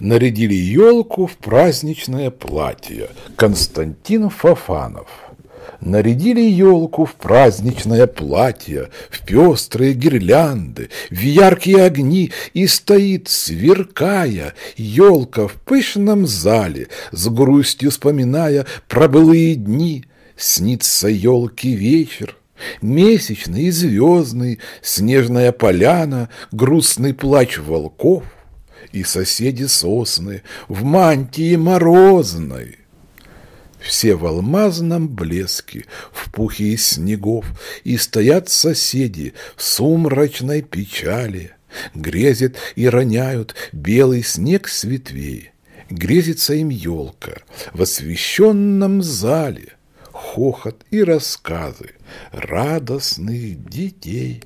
нарядили елку в праздничное платье. Константин Фафанов нарядили елку в праздничное платье, в пестрые гирлянды, в яркие огни, и стоит, сверкая, елка в пышном зале, с грустью вспоминая про былые дни. Снится елки вечер, месячный и звездный, снежная поляна, грустный плач волков — и соседи сосны в мантии морозной. Все в алмазном блеске, в пухе из снегов, и стоят соседи в сумрачной печали. Грезят и роняют белый снег с ветвей. Грезится им елка в освещенном зале, хохот и рассказы радостных детей.